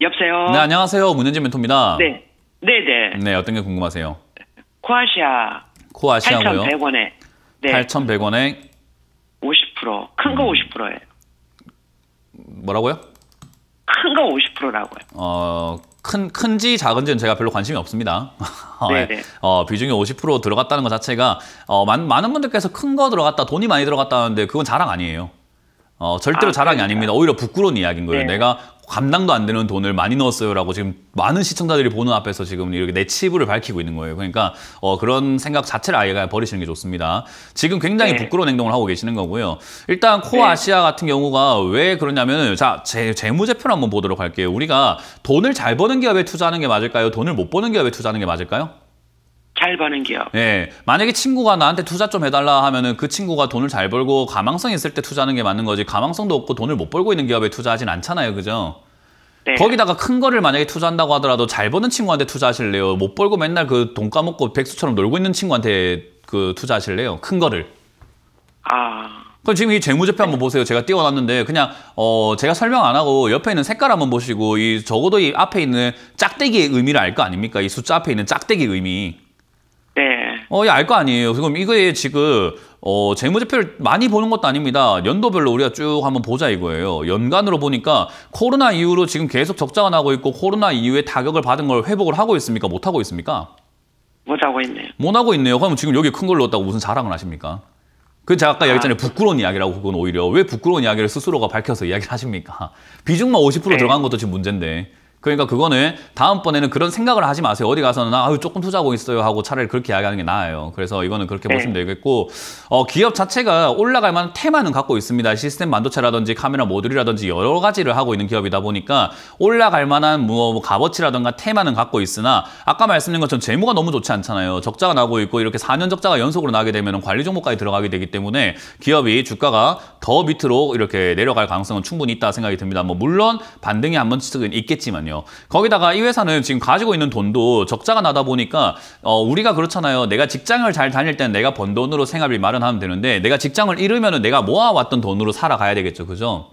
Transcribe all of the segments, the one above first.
여보세요. 네, 안녕하세요. 문현진 멘토입니다. 네. 네네. 네. 네, 어떤 게 궁금하세요? 코아시아. 코아시아고요. 8,100원에. 네. 8,100원에 50%. 큰 거 50%예요. 뭐라고요? 큰 거 50%라고요. 어, 큰 큰지 작은지는 제가 별로 관심이 없습니다. 네네. 어, 예. 네. 어, 비중이 50% 들어갔다는 것 자체가 어, 많, 많은 분들께서 큰 거 들어갔다, 돈이 많이 들어갔다는데 그건 자랑 아니에요. 어, 절대로 아, 자랑이 그러니까. 아닙니다. 오히려 부끄러운 이야기인 거예요. 네. 내가 감당도 안 되는 돈을 많이 넣었어요라고 지금 많은 시청자들이 보는 앞에서 지금 이렇게 내치부를 밝히고 있는 거예요. 그러니까 어, 그런 생각 자체를 아예 버리시는 게 좋습니다. 지금 굉장히 네. 부끄러운 행동을 하고 계시는 거고요. 일단 코아시아 네. 같은 경우가 왜 그러냐면은 자 제, 재무제표를 한번 보도록 할게요. 우리가 돈을 잘 버는 기업에 투자하는 게 맞을까요? 돈을 못 버는 기업에 투자하는 게 맞을까요? 잘 버는 기업. 예. 만약에 친구가 나한테 투자 좀 해달라 하면은 그 친구가 돈을 잘 벌고 가망성 있을 때 투자하는 게 맞는 거지 가망성도 없고 돈을 못 벌고 있는 기업에 투자하진 않잖아요, 그죠? 네. 거기다가 큰 거를 만약에 투자한다고 하더라도 잘 버는 친구한테 투자하실래요? 못 벌고 맨날 그 돈 까먹고 백수처럼 놀고 있는 친구한테 그 투자하실래요? 큰 거를. 아. 그럼 지금 이 재무제표 한번 네. 보세요. 제가 띄워놨는데 그냥 어 제가 설명 안 하고 옆에 있는 색깔 한번 보시고 이 적어도 이 앞에 있는 짝대기의 의미를 알 거 아닙니까? 이 숫자 앞에 있는 짝대기 의미. 어, 예, 알 거 아니에요. 그럼 이거에 지금 어, 재무제표를 많이 보는 것도 아닙니다. 연도별로 우리가 쭉 한번 보자 이거예요. 연간으로 보니까 코로나 이후로 지금 계속 적자가 나고 있고 코로나 이후에 타격을 받은 걸 회복을 하고 있습니까? 못 하고 있습니까? 못 하고 있네요. 못 하고 있네요. 그럼 지금 여기 큰 걸로 었다고 무슨 자랑을 하십니까? 그 제가 아까 이야기했잖아요. 아. 부끄러운 이야기라고 그건 오히려 왜 부끄러운 이야기를 스스로가 밝혀서 이야기를 하십니까? 비중만 50% 네. 들어간 것도 지금 문제인데 그러니까 그거는 다음번에는 그런 생각을 하지 마세요. 어디 가서는 아, 아유 조금 투자하고 있어요 하고 차라리 그렇게 이야기하는 게 나아요. 그래서 이거는 그렇게 네. 보시면 되겠고 어, 기업 자체가 올라갈 만한 테마는 갖고 있습니다. 시스템 반도체라든지 카메라 모듈이라든지 여러 가지를 하고 있는 기업이다 보니까 올라갈 만한 뭐, 뭐 값어치라든가 테마는 갖고 있으나 아까 말씀드린 것처럼 재무가 너무 좋지 않잖아요. 적자가 나고 있고 이렇게 4년 적자가 연속으로 나게 되면 관리 종목까지 들어가게 되기 때문에 기업이 주가가 더 밑으로 이렇게 내려갈 가능성은 충분히 있다 생각이 듭니다. 뭐 물론 반등이 한 번씩은 있겠지만요. 거거든요. 거기다가 이 회사는 지금 가지고 있는 돈도 적자가 나다 보니까 어, 우리가 그렇잖아요. 내가 직장을 잘 다닐 때는 내가 번 돈으로 생활비 마련하면 되는데 내가 직장을 잃으면 내가 모아왔던 돈으로 살아가야 되겠죠. 그죠?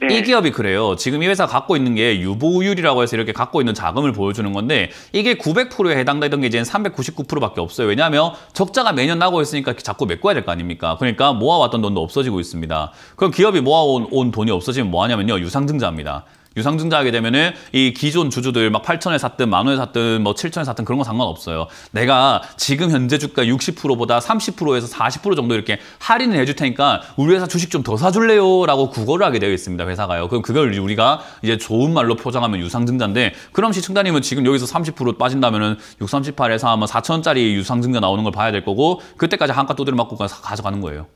네. 이 기업이 그래요. 지금 이 회사 갖고 있는 게 유보율이라고 해서 이렇게 갖고 있는 자금을 보여주는 건데 이게 900%에 해당되던 게 이제 399%밖에 없어요. 왜냐하면 적자가 매년 나고 있으니까 자꾸 메꿔야 될 거 아닙니까? 그러니까 모아왔던 돈도 없어지고 있습니다. 그럼 기업이 모아온 온 돈이 없어지면 뭐하냐면요. 유상증자입니다. 유상증자하게 되면은 이 기존 주주들 막 8천에 샀든 만 원에 샀든 뭐 7천에 샀든 그런 건 상관없어요. 내가 지금 현재 주가 60%보다 30%에서 40% 정도 이렇게 할인을 해줄 테니까 우리 회사 주식 좀 더 사줄래요? 라고 구걸을 하게 되어 있습니다. 회사가요. 그럼 그걸 우리가 이제 좋은 말로 포장하면 유상증자인데 그럼 시청자님은 지금 여기서 30% 빠진다면은 638에서 아마 4천짜리 유상증자 나오는 걸 봐야 될 거고 그때까지 한가 또들을 맞고 가져가는 거예요.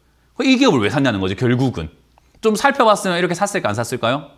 이 기업을 왜 샀냐는 거지 결국은. 좀 살펴봤으면 이렇게 샀을까 안 샀을까요?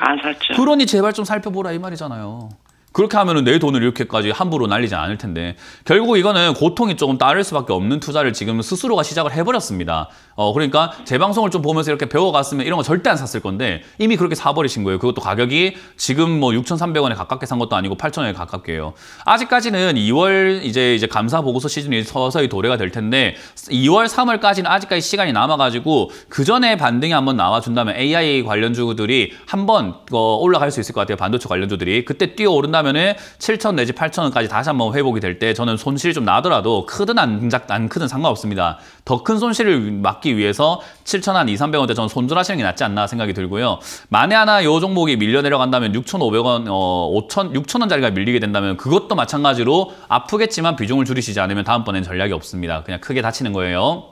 안 샀죠. 그러니 제발 좀 살펴보라 이 말이잖아요. 그렇게 하면 내 돈을 이렇게까지 함부로 날리지 않을 텐데 결국 이거는 고통이 조금 따를 수밖에 없는 투자를 지금 스스로가 시작을 해버렸습니다. 어 그러니까 제 방송을 좀 보면서 이렇게 배워갔으면 이런 거 절대 안 샀을 건데 이미 그렇게 사버리신 거예요. 그것도 가격이 지금 뭐 6,300원에 가깝게 산 것도 아니고 8,000원에 가깝게요. 아직까지는 2월 이제 이제 감사 보고서 시즌이 서서히 도래가 될 텐데 2월 3월까지는 아직까지 시간이 남아가지고 그 전에 반등이 한번 나와준다면 AI 관련주들이 한번 어 올라갈 수 있을 것 같아요. 반도체 관련주들이 그때 뛰어오른다면. 하면 7천 내지 8천 원까지 다시 한번 회복이 될 때 저는 손실이 좀 나더라도 크든 안, 안 크든 상관없습니다. 더 큰 손실을 막기 위해서 7천 한 2, 300원대 저는 손절하시는 게 낫지 않나 생각이 들고요. 만에 하나 이 종목이 밀려 내려간다면 6천5백원 어, 5천 6천원짜리가 밀리게 된다면 그것도 마찬가지로 아프겠지만 비중을 줄이시지 않으면 다음번엔 전략이 없습니다. 그냥 크게 다치는 거예요.